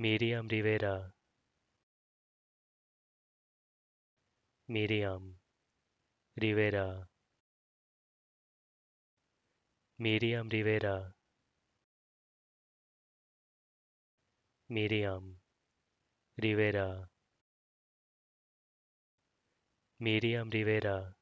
Miriam Rivera Miriam Rivera Miriam Rivera Miriam Rivera Miriam Rivera